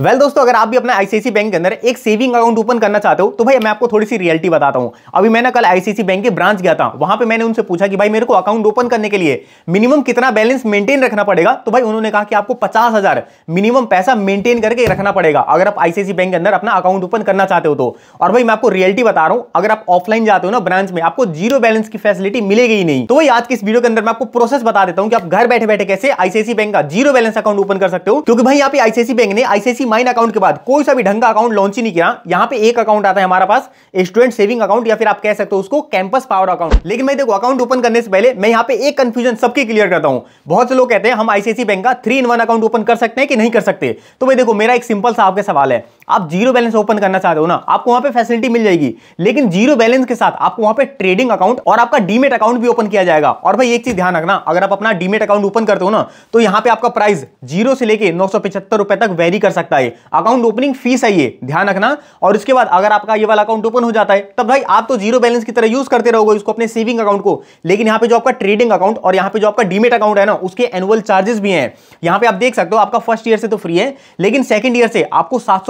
well well, दोस्तों अगर आप भी अपना आईसीआईसी बैंक के अंदर एक सेविंग अकाउंट ओपन करना चाहते हो तो भाई मैं आपको थोड़ी सी रियलिटी बताता हूँ अभी मैंने कल आईसीआईसी बैंक के ब्रांच गया था वहां पे मैंने उनसे पूछा कि भाई मेरे को अकाउंट ओपन करने के लिए मिनिमम कितना बैलेंस मेंटेन रखना पड़ेगा तो भाई उन्होंने कहा कि आपको पचास मिनिमम पैसा मेंटेन करके रखना पड़ेगा अगर आप आईसीआईसी बैंक के अंदर अपना अकाउंट ओपन करना चाहते हो तो और भाई मैं आपको रियलिटी बता रहा हूँ अगर आप ऑफलाइन जाते हो ना ब्रांच में आपको जीरो बैलेंस की फैसिलिटी मिलेगी ही नहीं तो भाई आज की इस वीडियो के अंदर मैं आपको प्रोसेस बता देता हूँ कि आप घर बैठे बैठे कैसे आईसीआईसी बैंक का जीरो बैलेंस अकाउंट ओपन कर सकते हो क्योंकि भाई यहाँ पे आईसीआईसी बैंक ने आईसीआईसी माइन अकाउंट के बाद कोई सा भी ढंग का अकाउंट लॉन्च ही नहीं किया यहाँ पे एक अकाउंट आता है हमारा पास स्टूडेंट सेविंग अकाउंट या फिर आप कह सकते हो उसको कैंपस पावर अकाउंट लेकिन मैं देखो अकाउंट ओपन करने से पहले मैं यहाँ पे एक कंफ्यूजन सबके क्लियर करता हूँ बहुत से लोग कहते हैं हम आईसीआई बैंक का three in one account open कर सकते हैं कि नहीं कर सकते तो भाई देखो मेरा एक सिंपल सा आपका सवाल है आप जीरो बैलेंस ओपन करना चाहते हो ना आपको वहां पे फैसिलिटी मिल जाएगी लेकिन जीरो बैलेंस के साथ आपको वहां पे ट्रेडिंग अकाउंट और आपका डीमेट अकाउंट भी ओपन किया जाएगा और भाई एक चीज ध्यान रखना अगर आप अपना डीमेट अकाउंट ओपन करते हो ना तो यहाँ पे आपका प्राइस जीरो से लेकर नौ तक वेरी कर सकता है जाता है अकाउंट ओपनिंग फीस है ये ध्यान रखना और इसके बाद अगर आपका ये वाला अकाउंट ओपन हो जाता है तब भाई आप तो जीरो बैलेंस की तरह यूज करते रहोगे इसको अपने सेविंग अकाउंट को लेकिन यहाँ पे जो आपका ट्रेडिंग अकाउंट और यहाँ पे जो आपका डीमेट अकाउंट है ना उसके एनुअल चार्जेस भी हैं यहाँ पे आप देख सकते हो आपका फर्स्ट ईयर से तो फ्री है लेकिन सेकंड ईयर से आपको सात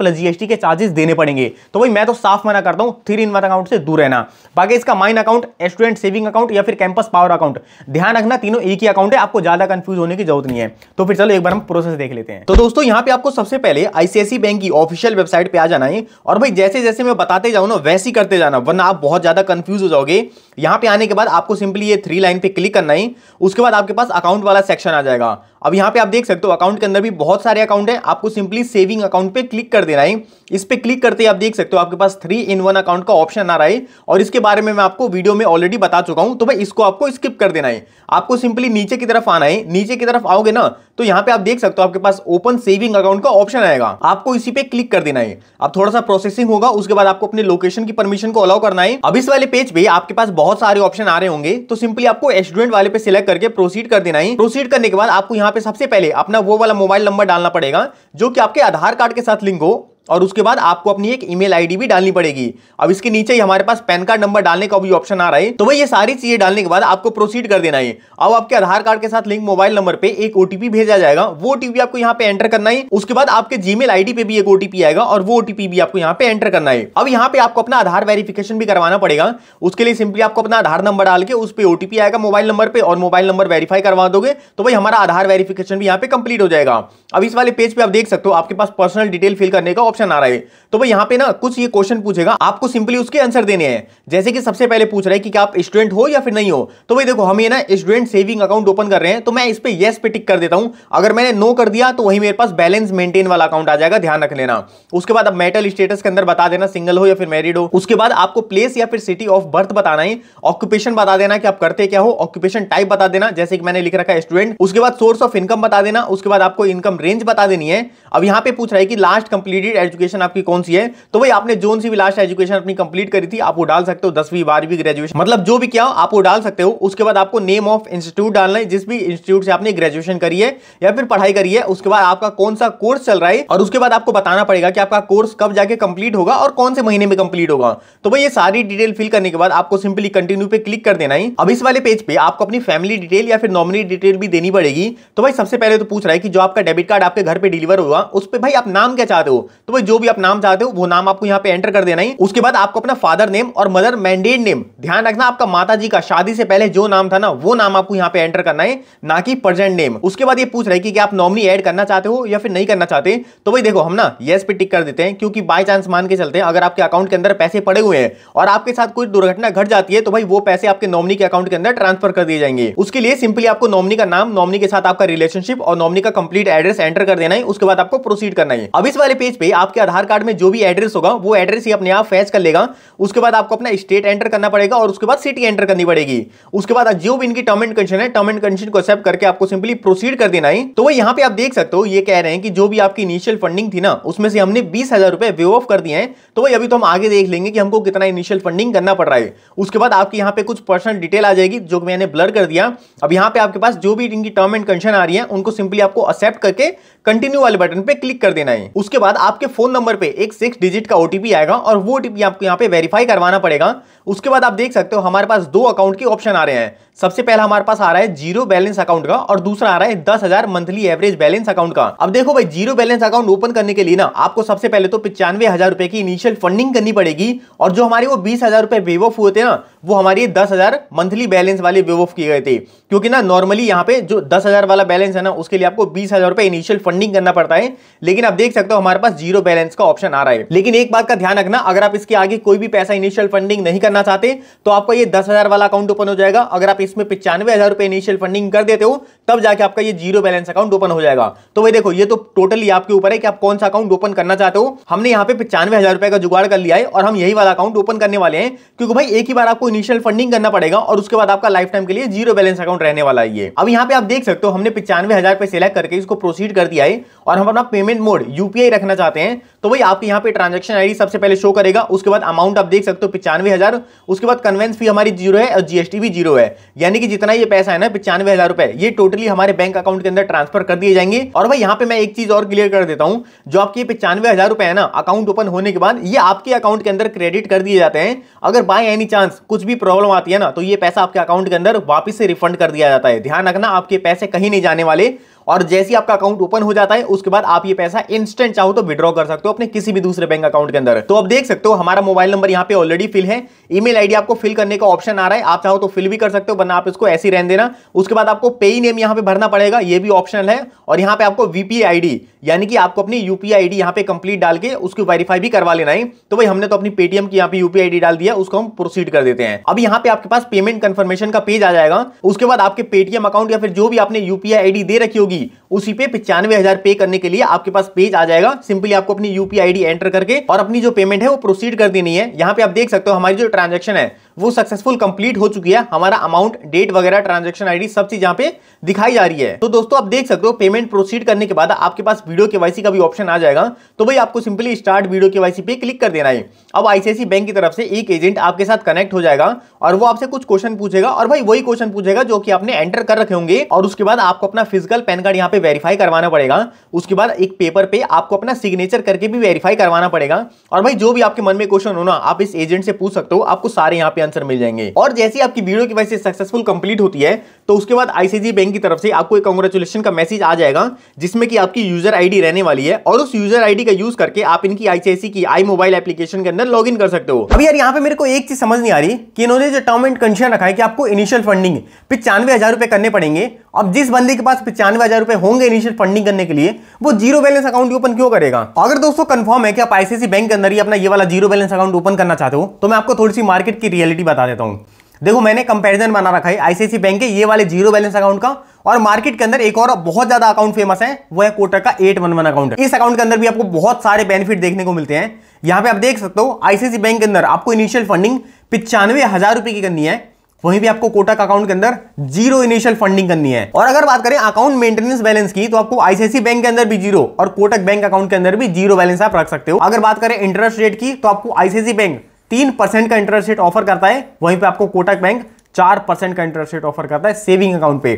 प्लस जीएसटी के चार्जेस देने पड़ेंगे तो भाई मैं तो साफ मना करता हूँ थ्री इन वन अकाउंट से दूर रहना बाकी इसका mine account student saving account या फिर कैंपस पावर अकाउंट ध्यान रखना तीनों एक ही अकाउंट है आपको ज्यादा कंफ्यूज होने की जरूरत नहीं है तो फिर चलो एक बार हम प्रोसेस देख लेते हैं तो दोस्तों यहाँ पे आपको सबसे पहले आईसीआईसी बैंक की ऑफिशियल वेबसाइट पे आ जाना है और भाई जैसे जैसे मैं बताते जाऊँ ना वैसे ही करते जाना वरना आप बहुत ज़्यादा कन्फ्यूज हो जाओगे यहाँ पे आने के बाद आपको सिंपली ये थ्री लाइन पे क्लिक करना है उसके बाद आपके पास अकाउंट वाला सेक्शन आ जाएगा अब यहाँ पे आप देख सकते हो अकाउंट के अंदर भी बहुत सारे अकाउंट हैं आपको सिंपली सेविंग अकाउंट पे क्लिक कर देना है इस पे क्लिक करते ही आप देख सकते हो आपके पास थ्री इन वन अकाउंट का ऑप्शन आ रहा है और इसके बारे में मैं आपको वीडियो में ऑलरेडी बता चुका हूँ तो भाई इसको आपको स्किप कर देना है आपको सिंपली नीचे की तरफ आना है नीचे की तरफ आओगे ना तो यहाँ पे आप देख सकते हो आपके पास ओपन सेविंग अकाउंट का ऑप्शन आएगा आपको इसी पे क्लिक कर देना है अब थोड़ा सा प्रोसेसिंग होगा उसके बाद आपको अपने लोकेशन की परमिशन को अलाउ करना है अब इस वाले पेज पे आपके पास बहुत सारे ऑप्शन आ रहे होंगे तो सिंपली आपको स्टूडेंट वाले पे सिलेक्ट करके प्रोसीड कर देना है प्रोसीड करने के बाद आपको यहाँ यहाँ पे सबसे पहले अपना वो वाला मोबाइल नंबर डालना पड़ेगा जो कि आपके आधार कार्ड के साथ लिंक हो और उसके बाद आपको अपनी एक ईमेल आईडी भी डालनी पड़ेगी अब इसके नीचे ही हमारे पास पैन कार्ड नंबर डालने का भी ऑप्शन आ रहा है तो भाई ये सारी चीजें डालने के बाद आपको प्रोसीड कर देना है अब आपके आधार कार्ड के साथ लिंक मोबाइल नंबर पे एक ओटीपी भेजा जाएगा वो ओटीपी आपको यहाँ पे एंटर करना है उसके बाद आपके जी मेल पे भी एक ओटीपी आएगा और वो ओटीपी भी आपको यहाँ पे एंटर करना है अब यहाँ पे आपको अपना आधार वेरिफिकेशन भी करवाना पड़ेगा उसके लिए सिंपली आपको अपना आधार नंबर डाल के उस पर ओटीपी आएगा मोबाइल नंबर पर और मोबाइल नंबर वेरीफाई करवा दोगे तो भाई हमारा आधार वेरिफिकेशन भी यहाँ पे कंप्लीट हो जाएगा अब इस वाले पेज पे आप देख सकते हो आपके पास पर्सनल डिटेल फिल करने का ऑप्शन ऑप्शन आ रहा है तो भाई यहाँ पे ना कुछ ये क्वेश्चन पूछेगा आपको सिंपली उसके आंसर देने हैं जैसे कि सबसे पहले पूछ रहा है कि क्या आप स्टूडेंट हो या फिर नहीं हो तो भाई देखो हम ये ना स्टूडेंट सेविंग अकाउंट ओपन कर रहे हैं तो मैं इस पर येस पे टिक कर देता हूँ अगर मैंने नो कर दिया तो वही मेरे पास बैलेंस मेंटेन वाला अकाउंट आ जाएगा ध्यान रख लेना उसके बाद अब मेटल स्टेटस के अंदर बता देना सिंगल हो या फिर मैरिड हो उसके बाद आपको प्लेस या फिर सिटी ऑफ बर्थ बताना है ऑक्यूपेशन बता देना कि आप करते क्या हो ऑक्यूपेशन टाइप बता देना जैसे कि मैंने लिख रखा है स्टूडेंट उसके बाद सोर्स ऑफ इनकम बता देना उसके बाद आपको इनकम रेंज बता देनी है अब यहाँ पे पूछ रहा है कि लास्ट कंप्लीटेड ग्रेजुएशन आपकी कौन सी है तो भाई आपने जोन सी भी लास्ट एजुकेशन अपनी कंप्लीट करी थी आप वो डाल सकते हो दसवीं बारहवीं ग्रेजुएशन मतलब जो भी किया हो आप वो डाल सकते हो उसके बाद आपको नेम ऑफ इंस्टीट्यूट डालना है जिस भी इंस्टीट्यूट से आपने ग्रेजुएशन करी है या फिर पढ़ाई करी है उसके बाद आपका कौन सा कोर्स चल रहा है और उसके बाद आपको बताना पड़ेगा कि आपका कोर्स कब जाके कंप्लीट होगा और कौन से महीने में कंप्लीट होगा तो भाई ये सारी डिटेल फिल करने के बाद आपको सिंपली कंटिन्यू पे क्लिक कर देना है अब इस वाले पेज पे आपको अपनी फैमिली डिटेल या फिर नॉमिनी डिटेल भी देनी पड़ेगी तो भाई सबसे पहले तो पूछ रहा है कि जो आपका डेबिट कार्ड आपके घर पे डिलीवर हुआ उस पर भाई आप नाम क्या चाहते हो तो कोई जो भी आप नाम चाहते हो वो नाम आपको यहाँ पे एंटर कर देना है उसके बाद आपको अपना फादर नेम और मदर मैंडेड नेम ध्यान रखना आपका माता जी का शादी से पहले जो नाम था ना वो नाम आपको यहाँ पे एंटर करना है ना कि प्रजेंट नेम उसके बाद ये पूछ रहे की आप नॉमिनी एड करना चाहते हो या फिर नहीं करना चाहते तो भाई देखो हम ना येस पे टिक कर देते हैं क्योंकि बाई चांस मान के चलते हैं अगर आपके अकाउंट के अंदर पैसे पड़े हुए हैं और आपके साथ कोई दुर्घटना घट जाती है तो भाई वो पैसे आपके नॉमनी के अकाउंट के अंदर ट्रांसफर कर दिए जाएंगे उसके लिए सिंपली आपको नॉमनी का नाम नॉमनी के साथ आपका रिलेशनशिप और नॉमनी का कंप्लीट एड्रेस एंटर कर देना है उसके बाद आपको प्रोसीड करना है अब इस वाले पेज पे आपके आधार कार्ड में जो भी एड्रेस होगा वो एड्रेस ही अपने आप फैच कर लेगा उसके बाद आपको अपना स्टेट एंटर करना पड़ेगा और उसके बाद सिटी एंटर करनी पड़ेगी उसके बाद जो भी इनकी टर्म एंड कंडीशन है टर्म एंड कंडीशन को एक्सेप्ट करके आपको सिंपली प्रोसीड कर देना है तो वो यहाँ पे आप देख सकते हो ये कह रहे हैं कि जो भी आपकी इनिशियल फंडिंग थी ना उसमें से हमने बीस हजार रुपए वे ऑफ कर दिए हैं तो वही अभी तो हम आगे देख लेंगे कि हमको कितना इनिशियल फंडिंग करना पड़ रहा है उसके बाद आपके यहाँ पे कुछ पर्सनल डिटेल आ जाएगी जो मैंने ब्लर कर दिया अब यहाँ पे आपके पास जो भी इनकी टर्म एंड कंडीशन आ रही है उनको सिंपली आपको एक्सेप्ट करके कंटिन्यू वाले बटन पे क्लिक कर देना है उसके बाद आपके फोन नंबर पे एक सिक्स डिजिट का ओटीपी आएगा और वो ओटीपी आपको यहाँ पे वेरीफाई करवाना पड़ेगा उसके बाद आप देख सकते हो हमारे पास दो अकाउंट के ऑप्शन आ रहे हैं सबसे पहला हमारे पास आ रहा है जीरो बैलेंस अकाउंट का और दूसरा आ रहा है दस हजार मंथली एवरेज बैलेंस अकाउंट का अब देखो भाई जीरो बैलेंस अकाउंट ओपन करने के लिए ना आपको सबसे पहले तो पिचानवे हजार रुपए की इनिशियल फंडिंग करनी पड़ेगी और जो हमारे वो बीस हजार रुपए वेव ऑफ हुए थे ना वो हमारे दस हजार मंथली बैलेंस वाले वेव ऑफ किए गए थे क्योंकि ना नॉर्मली यहाँ पे जो दस हजार वाला बैलेंस है ना उसके लिए आपको बीस हजार रुपए इनिशियल फंडिंग करना पड़ता है लेकिन आप देख सकते हो हमारे पास जीरो बैलेंस का ऑप्शन आ रहा है लेकिन एक बात का ध्यान रखना अगर आप इसके आगे कोई भी पैसा इनिशियल फंडिंग नहीं करना चाहते तो आपका ये दस वाला अकाउंट ओपन हो जाएगा अगर आप इसमें पिचानवे हजार रुपए इनिशियल फंडिंग कर देते हो तब जाके आपका ये जीरो बैलेंस अकाउंट ओपन हो जाएगा तो भाई देखो ये तो टोटली आपके ऊपर है कि आप कौन सा अकाउंट ओपन करना चाहते हो हमने यहाँ पे पिचानवे हजार रुपए का जुगाड़ कर लिया है और हम यही वाला अकाउंट ओपन करने वाले हैं क्योंकि भाई एक ही बार आपको इनिशियल फंडिंग करना पड़ेगा और उसके बाद आपका लाइफ टाइम के लिए जीरो बैलेंस अकाउंट रहने वाला है ये अब यहाँ पे आप देख सकते हो हमने पिचानवे हजार सेलेक्ट करके इसको प्रोसीड कर दिया है और हम अपना पेमेंट मोड यूपीआई रखना चाहते हैं तो भाई आपके यहाँ पे ट्रांजेक्शन आई सबसे पहले शो करेगा उसके बाद अमाउंट आप देख सकते हो पिचानवे हज़ार उसके बाद कन्वेंस फी हमारी जीरो है और जीएसटी भी जीरो है यानी कि जितना ये पैसा है ना पिचानवे हज़ार रुपए ये टोटली हमारे बैंक अकाउंट के अंदर ट्रांसफर कर दिए जाएंगे और भाई यहाँ पे मैं एक चीज़ और क्लियर कर देता हूँ जो आपके पिचानवे हज़ार रुपए है ना अकाउंट ओपन होने के बाद ये आपके अकाउंट के अंदर क्रेडिट कर दिए जाते हैं अगर बाय एनी चांस कुछ भी प्रॉब्लम आती है ना तो ये पैसा आपके अकाउंट के अंदर वापिस से रिफंड कर दिया जाता है ध्यान रखना आपके पैसे कहीं नहीं जाने वाले और जैसे ही आपका अकाउंट ओपन हो जाता है उसके बाद आप ये पैसा इंस्टेंट चाहो तो विड्रॉ कर सकते हो अपने किसी भी दूसरे बैंक अकाउंट के अंदर तो आप देख सकते हो हमारा मोबाइल नंबर यहाँ पे ऑलरेडी फिल है ईमेल आईडी आपको फिल करने का ऑप्शन आ रहा है आप चाहो तो फिल भी कर सकते हो वरना आप इसको ऐसे रहने देना उसके बाद आपको पे नेम यहाँ पे भरना पड़ेगा ये भी ऑप्शन है और यहाँ पे आपको वीपीआई आईडी यानी कि आपको अपनी यूपीआई आईडी यहाँ पे कंप्लीट डाल के उसको वेरीफाई भी करवा लेना है तो भाई हमने तो अपनी पेटीएम की यहाँ पे यूपीआई आईडी डाल दिया उसको हम प्रोसीड कर देते हैं अब यहाँ पे आपके पास पेमेंट कंफर्मेशन का पेज आ जाएगा उसके बाद आपके पेटीएम अकाउंट या फिर जो भी आपने यूपीआई आईडी दे रखी होगी की उसी पे पिचानवे हजार पे करने के लिए आपके पास पेज आ जाएगा सिंपली आपको अपनी यूपीआई एंटर करके और अपनी जो पेमेंट है वो प्रोसीड कर देनी है यहाँ पे आप देख सकते हो हमारी जो ट्रांजेक्शन है वो सक्सेसफुल कंप्लीट हो चुकी है हमारा अमाउंट डेट वगैरह ट्रांजेक्शन आईडी सब चीज यहाँ पे दिखाई जा रही है तो दोस्तों आप देख सकते हो पेमेंट प्रोसीड करने के बाद आपके पास वीडियो केवाईसी का भी ऑप्शन आ जाएगा तो भाई आपको सिंपली स्टार्ट वीडियो वाई पे क्लिक कर देना है अब आईसीआईसी बैंक की तरफ से एक एजेंट आपके साथ कनेक्ट हो जाएगा और वो आपसे कुछ क्वेश्चन पूछेगा और भाई वही क्वेश्चन पूछेगा जो कि आपने एंटर कर रखे होंगे और उसके बाद आपको अपना फिजिकल पैन कार्ड यहाँ पे वेरीफाई करवाना पड़ेगा उसके बाद एक पेपर पे आपको अपना सिग्नेचर करके भी वेरीफाई करवाना पड़ेगा और भाई जो भी आपके मन में क्वेश्चन हो ना आप इस एजेंट से पूछ सकते हो आपको सारे यहाँ पे आपके आंसर मिल जाएंगे और जैसे आपकी वीडियो की वैसे सक्सेसफुल कंप्लीट होती है तो उसके बाद आईसीजी बैंक की तरफ से आपको एक कॉन्ग्रेचुलेशन का मैसेज आ जाएगा जिसमें कि आपकी यूजर आईडी रहने वाली है और उस यूजर आईडी का यूज करके आप इनकी आईसीआईसी की आई मोबाइल एप्लीकेशन के अंदर लॉग कर सकते हो अभी यार यहाँ पे मेरे को एक चीज समझ नहीं आ रही कि इन्होंने जो टर्म एंड कंडीशन रखा है कि आपको इनिशियल फंडिंग पिचानवे हजार रुपए करने पड़ेंगे अब जिस बंदे के पास पिचानवे हजार रुपए होंगे इनिशियल फंडिंग करने के लिए वो जीरो बैलेंस अकाउंट ओपन क्यों करेगा अगर दोस्तों कंफर्म है कि आप आईसीआईसी बैंक के अंदर ही अपना ये वाला जीरो बैलेंस अकाउंट ओपन करना चाहते हो तो मैं आपको थोड़ी सी मार्केट की रियल रियलिटी बता देता हूँ देखो मैंने कंपैरिजन बना रखा है आईसीआईसी बैंक के ये वाले जीरो बैलेंस अकाउंट का और मार्केट के अंदर एक और बहुत ज्यादा अकाउंट फेमस है वो है कोटक का एट वन वन अकाउंट इस अकाउंट के अंदर भी आपको बहुत सारे बेनिफिट देखने को मिलते हैं यहाँ पे आप देख सकते हो आईसीआईसी बैंक के अंदर आपको इनिशियल फंडिंग पिचानवे हजार रुपए की करनी है वहीं भी आपको कोटक अकाउंट के अंदर जीरो इनिशियल फंडिंग करनी है और अगर बात करें अकाउंट मेंटेनेंस बैलेंस की तो आपको आईसीआईसी बैंक के अंदर भी जीरो और कोटक बैंक अकाउंट के अंदर भी जीरो बैलेंस आप रख सकते हो अगर बात करें इंटरेस्ट रेट की तो आपको आईसीआईसी बैंक तीन परसेंट का इंटरेस्ट रेट ऑफर करता है वहीं पे आपको कोटक बैंक चार परसेंट का इंटरेस्ट रेट ऑफर करता है सेविंग अकाउंट पे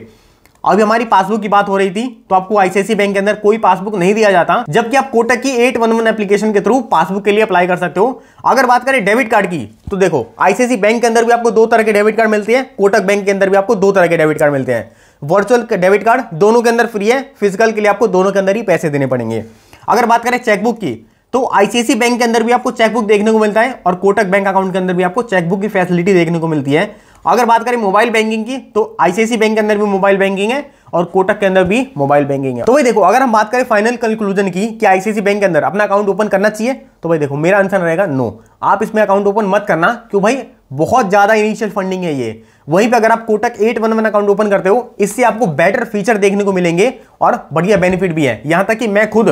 अभी हमारी पासबुक की बात हो रही थी तो आपको आईसीआईसी बैंक के अंदर कोई पासबुक नहीं दिया जाता जबकि आप कोटक की 811 एप्लीकेशन के थ्रू पासबुक के लिए अप्लाई कर सकते हो अगर बात करें डेबिट कार्ड की तो देखो आईसीआईसी बैंक के अंदर भी आपको दो तरह के डेबिट कार्ड मिलते हैं कोटक बैंक के अंदर भी आपको दो तरह के डेबिट कार्ड मिलते हैं वर्चुअल डेबिट कार्ड दोनों के अंदर फ्री है फिजिकल के लिए आपको दोनों के अंदर ही पैसे देने पड़ेंगे अगर बात करें चेकबुक की तो आईसीआईसी बैंक के अंदर भी आपको चेकबुक देखने को मिलता है और कोटक बैंक अकाउंट के अंदर भी आपको चेकबुक की फैसिलिटी देखने को मिलती है अगर बात करें मोबाइल बैंकिंग की तो आईसीआईसी बैंक के अंदर भी मोबाइल बैंकिंग है और कोटक के अंदर भी मोबाइल बैंकिंग है तो भाई देखो अगर हम बात करें फाइनल कंक्लूजन की कि आईसीआईसी बैंक के अंदर अपना अकाउंट ओपन करना चाहिए तो भाई देखो मेरा आंसर रहेगा नो आप इसमें अकाउंट ओपन मत करना क्यों भाई बहुत ज़्यादा इनिशियल फंडिंग है ये वहीं पे अगर आप Kotak eight one one account open करते हो इससे आपको बेटर फीचर देखने को मिलेंगे और बढ़िया बेनिफिट भी है यहां तक कि मैं खुद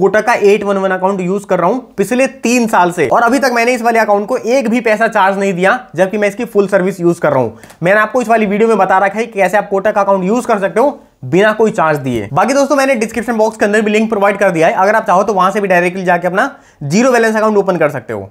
कोटा का 811 अकाउंट यूज कर रहा हूं पिछले तीन साल से और अभी तक मैंने इस वाले अकाउंट को एक भी पैसा चार्ज नहीं दिया जबकि मैं इसकी फुल सर्विस यूज कर रहा हूं मैंने आपको इस वाली वीडियो में बता रखा है कि कैसे आप कोटा का अकाउंट यूज कर सकते हो बिना कोई चार्ज दिए बाकी दोस्तों मैंने डिस्क्रिप्शन बॉक्स के अंदर भी लिंक प्रोवाइड कर दिया है अगर आप चाहो तो वहां से भी डायरेक्टली जाकर अपना जीरो बैलेंस अकाउंट ओपन कर सकते हो